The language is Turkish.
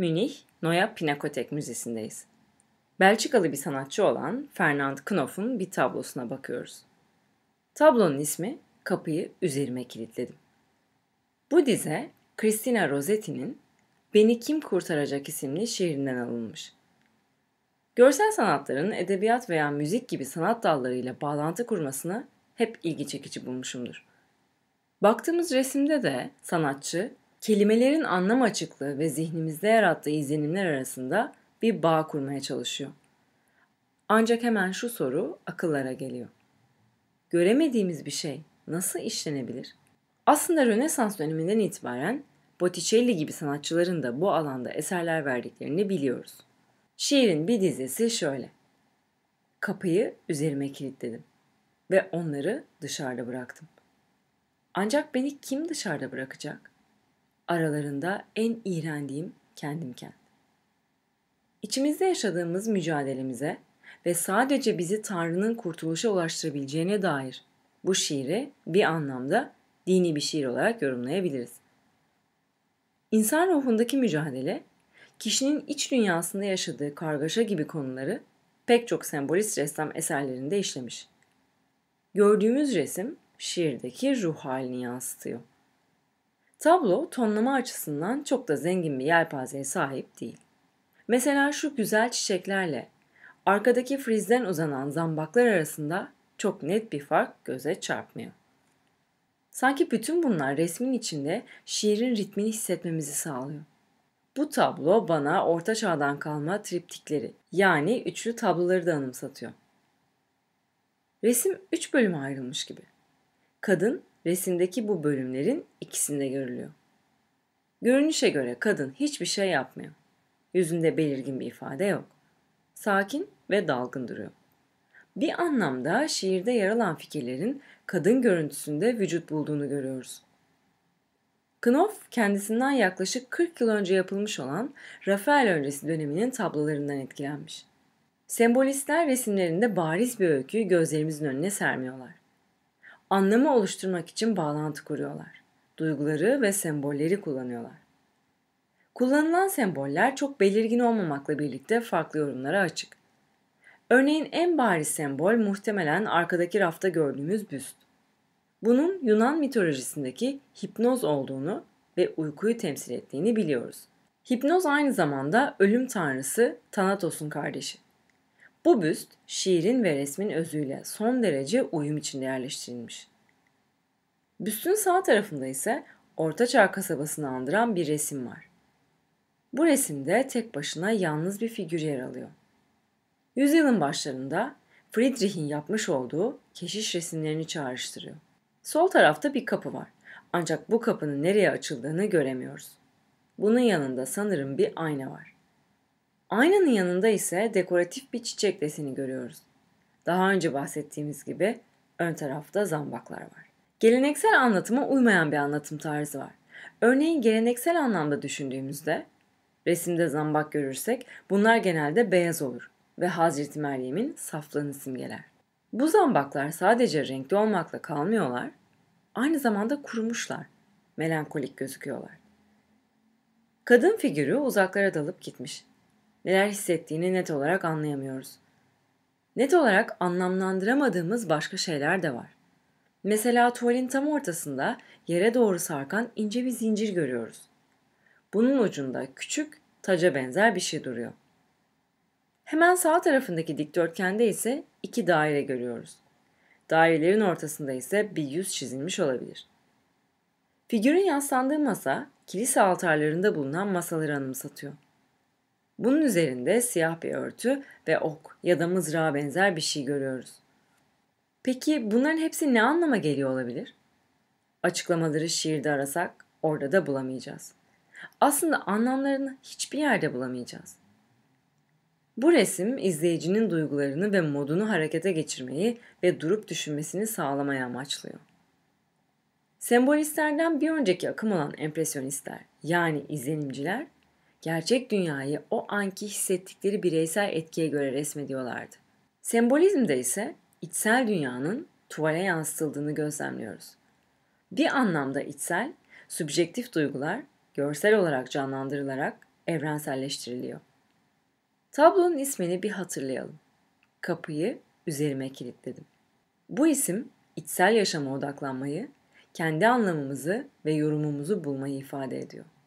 Münih Noya Pinakotek Müzesi'ndeyiz. Belçikalı bir sanatçı olan Fernand Knopf'un bir tablosuna bakıyoruz. Tablonun ismi Kapıyı Üzerime Kilitledim. Bu dize Christina Rossetti'nin Beni Kim Kurtaracak isimli şiirinden alınmış. Görsel sanatların edebiyat veya müzik gibi sanat dallarıyla bağlantı kurmasını hep ilgi çekici bulmuşumdur. Baktığımız resimde de sanatçı kelimelerin anlam açıklığı ve zihnimizde yarattığı izlenimler arasında bir bağ kurmaya çalışıyor. Ancak hemen şu soru akıllara geliyor. Göremediğimiz bir şey nasıl işlenebilir? Aslında Rönesans döneminden itibaren Botticelli gibi sanatçıların da bu alanda eserler verdiklerini biliyoruz. Şiirin bir dizesi şöyle. Kapıyı üzerime kilitledim ve onları dışarıda bıraktım. Ancak beni kim dışarıda bırakacak? aralarında en iğrendiğim kendimken. İçimizde yaşadığımız mücadelemize ve sadece bizi Tanrı'nın kurtuluşa ulaştırabileceğine dair bu şiiri bir anlamda dini bir şiir olarak yorumlayabiliriz. İnsan ruhundaki mücadele, kişinin iç dünyasında yaşadığı kargaşa gibi konuları pek çok sembolist ressam eserlerinde işlemiş. Gördüğümüz resim şiirdeki ruh halini yansıtıyor. Tablo tonlama açısından çok da zengin bir yelpazeye sahip değil. Mesela şu güzel çiçeklerle arkadaki frizden uzanan zambaklar arasında çok net bir fark göze çarpmıyor. Sanki bütün bunlar resmin içinde şiirin ritmini hissetmemizi sağlıyor. Bu tablo bana orta çağdan kalma triptikleri yani üçlü tabloları da anımsatıyor. Resim üç bölüme ayrılmış gibi. Kadın resimdeki bu bölümlerin ikisinde görülüyor. Görünüşe göre kadın hiçbir şey yapmıyor. Yüzünde belirgin bir ifade yok. Sakin ve dalgın duruyor. Bir anlamda şiirde yer alan fikirlerin kadın görüntüsünde vücut bulduğunu görüyoruz. Knopf kendisinden yaklaşık 40 yıl önce yapılmış olan Rafael öncesi döneminin tablolarından etkilenmiş. Sembolistler resimlerinde bariz bir öyküyü gözlerimizin önüne sermiyorlar anlamı oluşturmak için bağlantı kuruyorlar. Duyguları ve sembolleri kullanıyorlar. Kullanılan semboller çok belirgin olmamakla birlikte farklı yorumlara açık. Örneğin en bariz sembol muhtemelen arkadaki rafta gördüğümüz büst. Bunun Yunan mitolojisindeki hipnoz olduğunu ve uykuyu temsil ettiğini biliyoruz. Hipnoz aynı zamanda ölüm tanrısı Thanatos'un kardeşi. Bu büst şiirin ve resmin özüyle son derece uyum içinde yerleştirilmiş. Büstün sağ tarafında ise Ortaçağ kasabasını andıran bir resim var. Bu resimde tek başına yalnız bir figür yer alıyor. Yüzyılın başlarında Friedrich'in yapmış olduğu keşiş resimlerini çağrıştırıyor. Sol tarafta bir kapı var. Ancak bu kapının nereye açıldığını göremiyoruz. Bunun yanında sanırım bir ayna var. Aynanın yanında ise dekoratif bir çiçek deseni görüyoruz. Daha önce bahsettiğimiz gibi ön tarafta zambaklar var. Geleneksel anlatıma uymayan bir anlatım tarzı var. Örneğin geleneksel anlamda düşündüğümüzde resimde zambak görürsek bunlar genelde beyaz olur ve Hazreti Meryem'in saflığını simgeler. Bu zambaklar sadece renkli olmakla kalmıyorlar, aynı zamanda kurumuşlar, melankolik gözüküyorlar. Kadın figürü uzaklara dalıp gitmiş neler hissettiğini net olarak anlayamıyoruz. Net olarak anlamlandıramadığımız başka şeyler de var. Mesela tuvalin tam ortasında yere doğru sarkan ince bir zincir görüyoruz. Bunun ucunda küçük, taca benzer bir şey duruyor. Hemen sağ tarafındaki dikdörtgende ise iki daire görüyoruz. Dairelerin ortasında ise bir yüz çizilmiş olabilir. Figürün yaslandığı masa, kilise altarlarında bulunan masaları anımsatıyor. Bunun üzerinde siyah bir örtü ve ok ya da mızrağa benzer bir şey görüyoruz. Peki bunların hepsi ne anlama geliyor olabilir? Açıklamaları şiirde arasak orada da bulamayacağız. Aslında anlamlarını hiçbir yerde bulamayacağız. Bu resim izleyicinin duygularını ve modunu harekete geçirmeyi ve durup düşünmesini sağlamaya amaçlıyor. Sembolistlerden bir önceki akım olan empresyonistler yani izlenimciler gerçek dünyayı o anki hissettikleri bireysel etkiye göre resmediyorlardı. Sembolizmde ise içsel dünyanın tuvale yansıtıldığını gözlemliyoruz. Bir anlamda içsel, sübjektif duygular görsel olarak canlandırılarak evrenselleştiriliyor. Tablonun ismini bir hatırlayalım. Kapıyı üzerime kilitledim. Bu isim içsel yaşama odaklanmayı, kendi anlamımızı ve yorumumuzu bulmayı ifade ediyor.